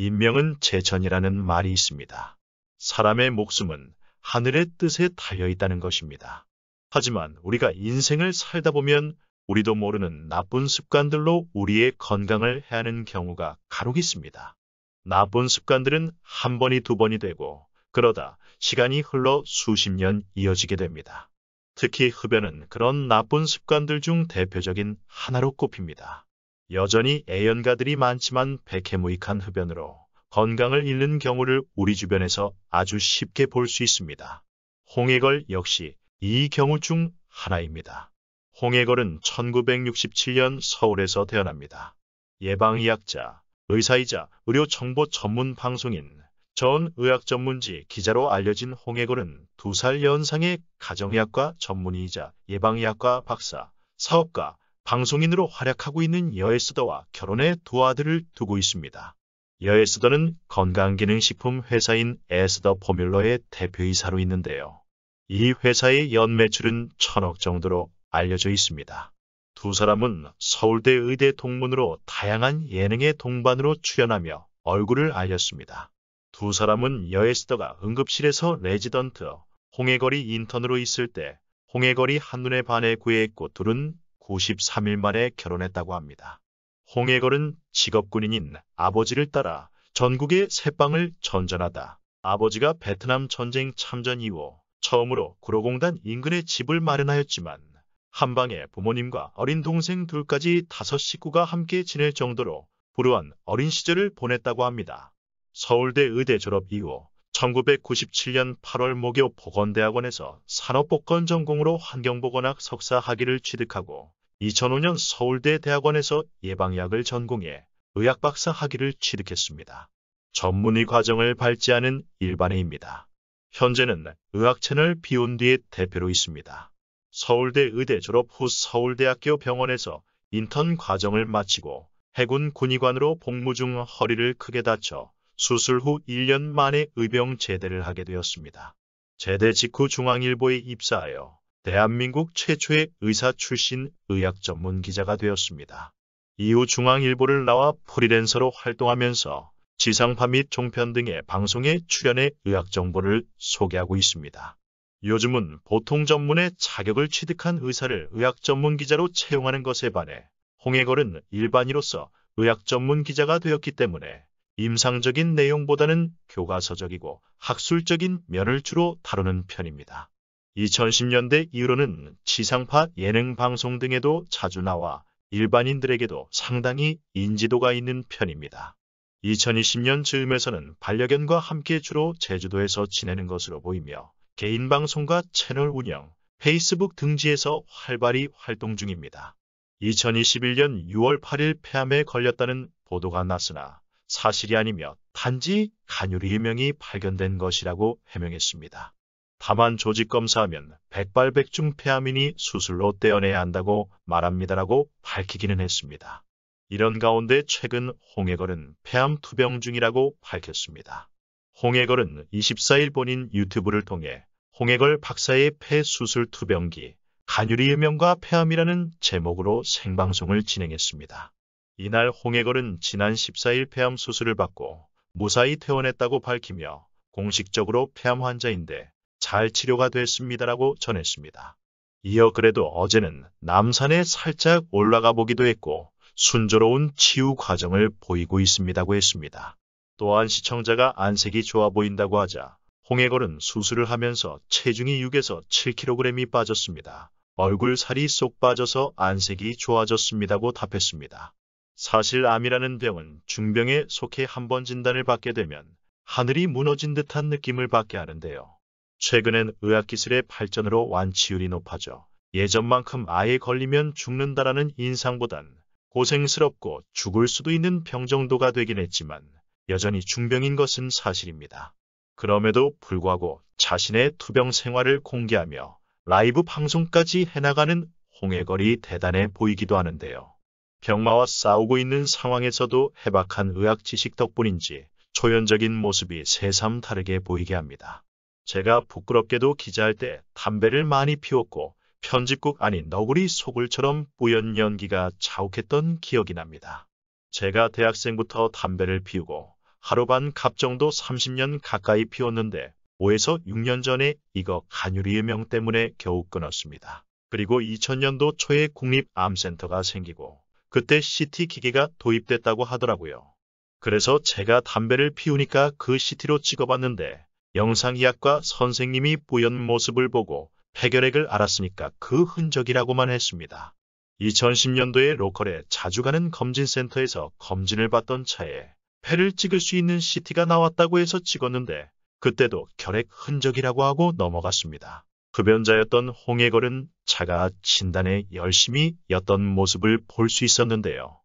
인명은 제천이라는 말이 있습니다. 사람의 목숨은 하늘의 뜻에 달려 있다는 것입니다. 하지만 우리가 인생을 살다 보면 우리도 모르는 나쁜 습관들로 우리의 건강을 해하는 경우가 가록 있습니다. 나쁜 습관들은 한 번이 두 번이 되고 그러다 시간이 흘러 수십 년 이어지게 됩니다. 특히 흡연은 그런 나쁜 습관들 중 대표적인 하나로 꼽힙니다. 여전히 애연가들이 많지만 백해무익한 흡연으로 건강을 잃는 경우를 우리 주변에서 아주 쉽게 볼 수 있습니다. 홍해걸 역시 이 경우 중 하나입니다. 홍해걸은 1967년 서울에서 태어납니다. 예방의학자, 의사이자 의료 정보 전문 방송인 전 의학 전문지 기자로 알려진 홍해걸은 두 살 연상의 가정의학과 전문의이자 예방의학과 박사, 사업가, 방송인으로 활약하고 있는 여에스더와 결혼해 두 아들을 두고 있습니다. 여에스더는 건강기능식품 회사인 에스더 포뮬러의 대표이사로 있는데요. 이 회사의 연매출은 천억 정도로 알려져 있습니다. 두 사람은 서울대 의대 동문으로 다양한 예능의 동반으로 출연하며 얼굴을 알렸습니다. 두 사람은 여에스더가 응급실에서 레지던트, 홍해거리 인턴으로 있을 때 홍해거리 한눈에 반해 구했고 둘은 93일 만에 결혼했다고 합니다. 홍해걸은 직업군인인 아버지를 따라 전국의 새빵을 전전하다 아버지가 베트남 전쟁 참전 이후 처음으로 구로공단 인근에 집을 마련하였지만 한방에 부모님과 어린 동생 둘까지 다섯 식구가 함께 지낼 정도로 불우한 어린 시절을 보냈다고 합니다. 서울대 의대 졸업 이후 1997년 8월 목요 보건대학원에서 산업복권 전공으로 환경보건학 석사 학위를 취득하고 2005년 서울대 대학원에서 예방의학을 전공해 의학박사 학위를 취득했습니다. 전문의 과정을 밟지 않은 일반인입니다. 현재는 의학 채널 비온 뒤에 대표로 있습니다. 서울대 의대 졸업 후 서울대학교 병원에서 인턴 과정을 마치고 해군 군의관으로 복무 중 허리를 크게 다쳐 수술 후 1년 만에 의병 제대를 하게 되었습니다. 제대 직후 중앙일보에 입사하여 대한민국 최초의 의사 출신 의학 전문 기자가 되었습니다. 이후 중앙일보를 나와 프리랜서로 활동하면서 지상파 및 종편 등의 방송에 출연해 의학 정보를 소개하고 있습니다. 요즘은 보통 전문의 자격을 취득한 의사를 의학 전문 기자로 채용하는 것에 반해 홍해걸은 일반이로서 의학 전문 기자가 되었기 때문에 임상적인 내용보다는 교과서적이고 학술적인 면을 주로 다루는 편입니다. 2010년대 이후로는 지상파 예능 방송 등에도 자주 나와 일반인들에게도 상당히 인지도가 있는 편입니다. 2020년 즈음에서는 반려견과 함께 주로 제주도에서 지내는 것으로 보이며 개인 방송과 채널 운영, 페이스북 등지에서 활발히 활동 중입니다. 2021년 6월 8일 폐암에 걸렸다는 보도가 났으나 사실이 아니며 단지 간유리 유명이 발견된 것이라고 해명했습니다. 다만 조직검사하면 백발백중 폐암인이 수술로 떼어내야 한다고 말합니다라고 밝히기는 했습니다. 이런 가운데 최근 홍해걸은 폐암 투병 중이라고 밝혔습니다. 홍해걸은 24일 본인 유튜브를 통해 홍해걸 박사의 폐수술 투병기 간유리 예명과 폐암이라는 제목으로 생방송을 진행했습니다. 이날 홍해걸은 지난 14일 폐암 수술을 받고 무사히 퇴원했다고 밝히며 공식적으로 폐암 환자인데 잘 치료가 됐습니다라고 전했습니다. 이어 그래도 어제는 남산에 살짝 올라가 보기도 했고 순조로운 치유 과정을 보이고 있습니다고 했습니다. 또한 시청자가 안색이 좋아 보인다고 하자 홍해걸은 수술을 하면서 체중이 6에서 7kg이 빠졌습니다. 얼굴 살이 쏙 빠져서 안색이 좋아졌습니다고 답했습니다. 사실 암이라는 병은 중병에 속해 한 번 진단을 받게 되면 하늘이 무너진 듯한 느낌을 받게 하는데요. 최근엔 의학기술의 발전으로 완치율이 높아져 예전만큼 아예 걸리면 죽는다라는 인상보단 고생스럽고 죽을 수도 있는 병 정도가 되긴 했지만 여전히 중병인 것은 사실입니다. 그럼에도 불구하고 자신의 투병 생활을 공개하며 라이브 방송까지 해나가는 홍해걸이 대단해 보이기도 하는데요. 병마와 싸우고 있는 상황에서도 해박한 의학 지식 덕분인지 초연적인 모습이 새삼 다르게 보이게 합니다. 제가 부끄럽게도 기자할 때 담배를 많이 피웠고 편집국 아닌 너구리 소굴처럼 뿌연 연기가 자욱했던 기억이 납니다. 제가 대학생부터 담배를 피우고 하루 반 갑정도 30년 가까이 피웠는데 5에서 6년 전에 이거 간유리 유명 때문에 겨우 끊었습니다. 그리고 2000년도 초에 국립암센터가 생기고 그때 CT 기계가 도입됐다고 하더라고요. 그래서 제가 담배를 피우니까 그 CT로 찍어봤는데 영상의학과 선생님이 뿌연 모습을 보고 해결액을 알았으니까 그 흔적이라고만 했습니다. 2010년도에 로컬에 자주 가는 검진센터에서 검진을 받던 차에 폐를 찍을 수 있는 CT가 나왔다고 해서 찍었는데 그때도 결핵 흔적이라고 하고 넘어갔습니다. 흡연자였던 홍해걸은 차가 진단에 열심히 였던 모습을 볼 수 있었는데요.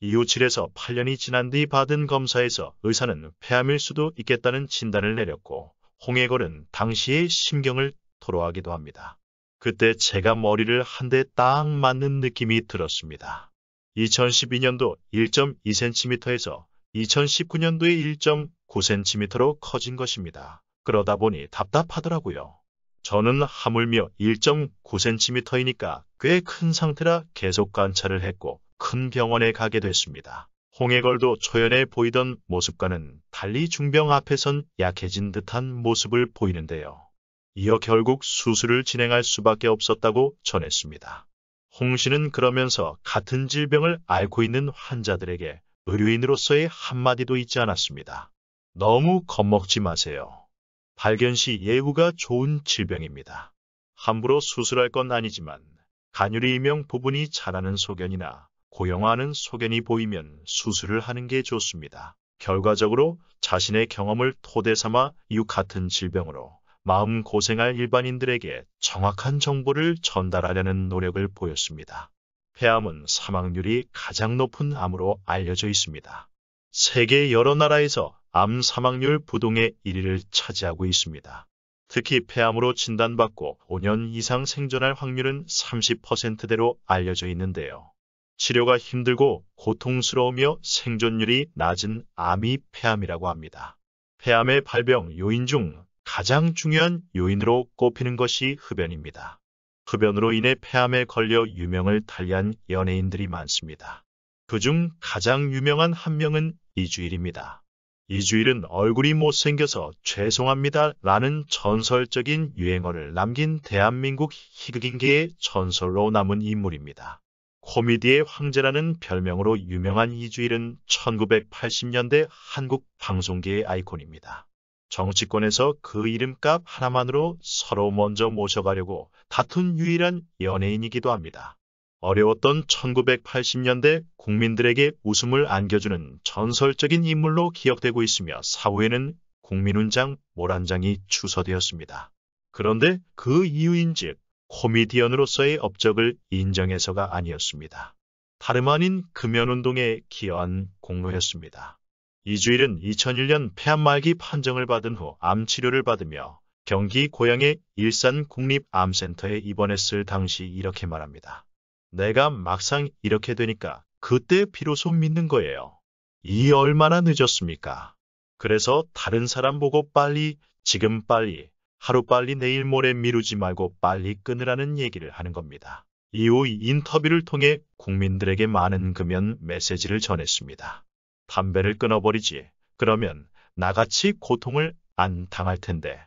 이후 7에서 8년이 지난 뒤 받은 검사에서 의사는 폐암일 수도 있겠다는 진단을 내렸고 홍해걸은 당시의 심경을 토로하기도 합니다. 그때 제가 머리를 한 대 딱 맞는 느낌이 들었습니다. 2012년도 1.2cm에서 2019년도에 1.9cm로 커진 것입니다. 그러다 보니 답답하더라고요. 저는 하물며 1.9cm이니까 꽤 큰 상태라 계속 관찰을 했고 큰 병원에 가게 됐습니다. 홍해걸도 초연해 보이던 모습과는 달리 중병 앞에선 약해진 듯한 모습을 보이는데요. 이어 결국 수술을 진행할 수밖에 없었다고 전했습니다. 홍 씨는 그러면서 같은 질병을 앓고 있는 환자들에게 의료인으로서의 한마디도 잊지 않았습니다. 너무 겁먹지 마세요. 발견 시 예후가 좋은 질병입니다. 함부로 수술할 건 아니지만 간유리 이명 부분이 자라는 소견이나 고용하는 소견이 보이면 수술을 하는 게 좋습니다. 결과적으로 자신의 경험을 토대 삼아 이후 같은 질병으로 마음 고생할 일반인들에게 정확한 정보를 전달하려는 노력을 보였습니다. 폐암은 사망률이 가장 높은 암으로 알려져 있습니다. 세계 여러 나라에서 암 사망률 부동의 1위를 차지하고 있습니다. 특히 폐암으로 진단받고 5년 이상 생존할 확률은 30%대로 알려져 있는데요. 치료가 힘들고 고통스러우며 생존율이 낮은 암이 폐암이라고 합니다. 폐암의 발병 요인 중 가장 중요한 요인으로 꼽히는 것이 흡연입니다. 흡연으로 인해 폐암에 걸려 유명을 탈리한 연예인들이 많습니다. 그 중 가장 유명한 한 명은 이주일입니다. 이주일은 얼굴이 못생겨서 죄송합니다 라는 전설적인 유행어를 남긴 대한민국 희극인계의 전설로 남은 인물입니다. 코미디의 황제라는 별명으로 유명한 이주일은 1980년대 한국 방송계의 아이콘입니다. 정치권에서 그 이름값 하나만으로 서로 먼저 모셔가려고 다툰 유일한 연예인이기도 합니다. 어려웠던 1980년대 국민들에게 웃음을 안겨주는 전설적인 인물로 기억되고 있으며 사후에는 국민훈장 모란장이 추서되었습니다. 그런데 그 이유인즉 코미디언으로서의 업적을 인정해서가 아니었습니다. 다름 아닌 금연운동에 기여한 공로였습니다. 이주일은 2001년 폐암 말기 판정을 받은 후 암치료를 받으며 경기 고양의 일산 국립암센터에 입원했을 당시 이렇게 말합니다. 내가 막상 이렇게 되니까 그때 비로소 믿는 거예요. 이 얼마나 늦었습니까? 그래서 다른 사람 보고 빨리, 지금 빨리 하루빨리 내일 모레 미루지 말고 빨리 끊으라는 얘기를 하는 겁니다. 이후 인터뷰를 통해 국민들에게 많은 금연 메시지를 전했습니다. 담배를 끊어버리지. 그러면 나같이 고통을 안 당할 텐데.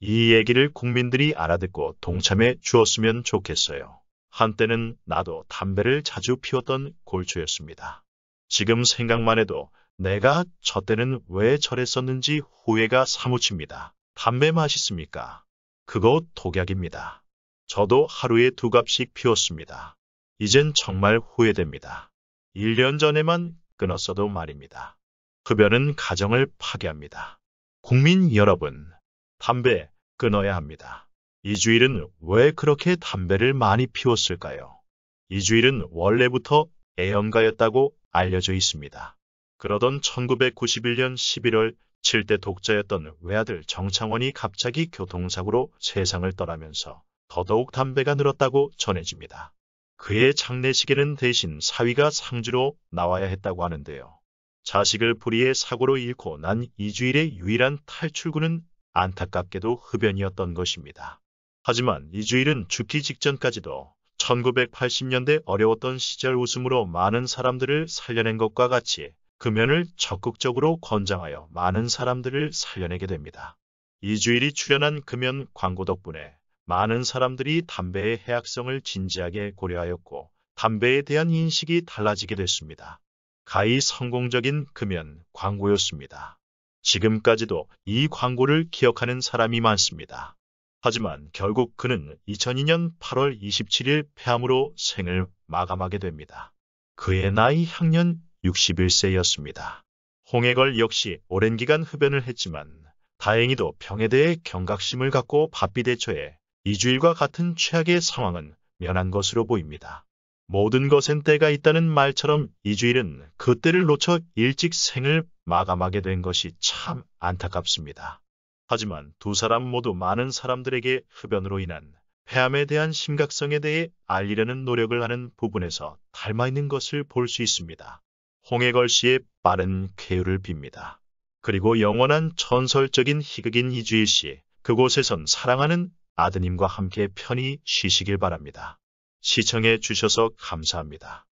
이 얘기를 국민들이 알아듣고 동참해 주었으면 좋겠어요. 한때는 나도 담배를 자주 피웠던 골초였습니다. 지금 생각만 해도 내가 저 때는 왜 저랬었는지 후회가 사무칩니다. 담배 맛있습니까? 그거 독약입니다. 저도 하루에 두 갑씩 피웠습니다. 이젠 정말 후회됩니다. 1년 전에만 끊었어도 말입니다. 흡연은 가정을 파괴합니다. 국민 여러분, 담배 끊어야 합니다. 이주일은 왜 그렇게 담배를 많이 피웠을까요? 이주일은 원래부터 애연가였다고 알려져 있습니다. 그러던 1991년 11월 7대 독자였던 외아들 정창원이 갑자기 교통사고로 세상을 떠나면서 더더욱 담배가 늘었다고 전해집니다. 그의 장례식에는 대신 사위가 상주로 나와야 했다고 하는데요. 자식을 불의의 사고로 잃고 난2주일의 유일한 탈출구는 안타깝게도 흡연이었던 것입니다. 하지만 2주일은 죽기 직전까지도 1980년대 어려웠던 시절 웃음으로 많은 사람들을 살려낸 것과 같이 금연을 적극적으로 권장하여 많은 사람들을 살려내게 됩니다. 이주일이 출연한 금연 광고 덕분에 많은 사람들이 담배의 해악성을 진지하게 고려하였고 담배에 대한 인식이 달라지게 됐습니다. 가히 성공적인 금연 광고였습니다. 지금까지도 이 광고를 기억하는 사람이 많습니다. 하지만 결국 그는 2002년 8월 27일 폐암으로 생을 마감하게 됩니다. 그의 나이 향년 61세였습니다. 홍해걸 역시 오랜 기간 흡연을 했지만 다행히도 병에 대해 경각심을 갖고 바삐 대처해 이주일과 같은 최악의 상황은 면한 것으로 보입니다. 모든 것엔 때가 있다는 말처럼 이주일은 그때를 놓쳐 일찍 생을 마감하게 된 것이 참 안타깝습니다. 하지만 두 사람 모두 많은 사람들에게 흡연으로 인한 폐암에 대한 심각성에 대해 알리려는 노력을 하는 부분에서 닮아있는 것을 볼 수 있습니다. 홍해걸 씨의 빠른 쾌유를 빕니다. 그리고 영원한 전설적인 희극인 이주희 씨, 그곳에선 사랑하는 아드님과 함께 편히 쉬시길 바랍니다. 시청해 주셔서 감사합니다.